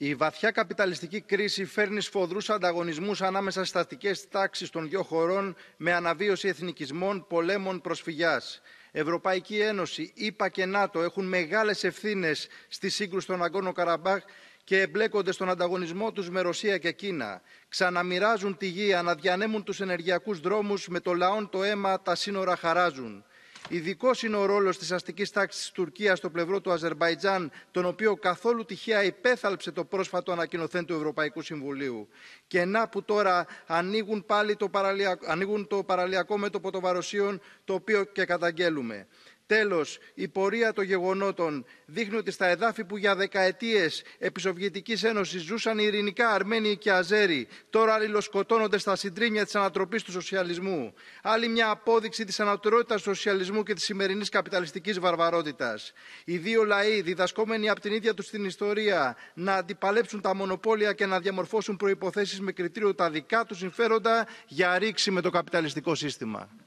η βαθιά καπιταλιστική κρίση φέρνει σφοδρούς ανταγωνισμούς ανάμεσα στις στατικές τάξεις των δύο χωρών με αναβίωση εθνικισμών πολέμων προσφυγιάς. ευρωπαϊκή ένωση ηπα και νατο έχουν μεγάλες ευθύνες στη σύγκρουση των αγκόρνο καραμπάχ και εμπλέκονται στον ανταγωνισμό τους με Ρωσία και Κίνα. Ξαναμοιράζουν τη γη, αναδιανέμουν τους ενεργειακούς δρόμους με το λαόν το αίμα τα σύνορα χαράζουν. Ειδικός είναι ο ρόλος της αστικής τάξης της Τουρκίας στο πλευρό του Αζερβαϊτζάν, τον οποίο καθόλου τυχαία υπέθαλψε το πρόσφατο ανακοινωθέν του Ευρωπαϊκού Συμβουλίου. Και να που τώρα ανοίγουν πάλι το παραλιακό, ανοίγουν το παραλιακό μέτωπο των Βαροσίων, το οποίο και καταγγέλουμε. Τέλος, η πορεία των γεγονότων δείχνει ότι στα εδάφη που για δεκαετίες επί Σοβιετικής Ένωσης ζούσαν ειρηνικά Αρμένοι και Αζέροι, τώρα αλληλοσκοτώνονται στα συντρίμια της ανατροπής του σοσιαλισμού. Άλλη μια απόδειξη της ανατουρότητας του σοσιαλισμού και της σημερινής καπιταλιστικής βαρβαρότητας. Οι δύο λαοί, διδασκόμενοι από την ίδια τους την ιστορία, να αντιπαλέψουν τα μονοπόλια και να διαμορφώσουν προϋποθέσεις με κριτήριο τα δικά τους συμφέροντα για ρήξη με το καπιταλιστικό σύστημα.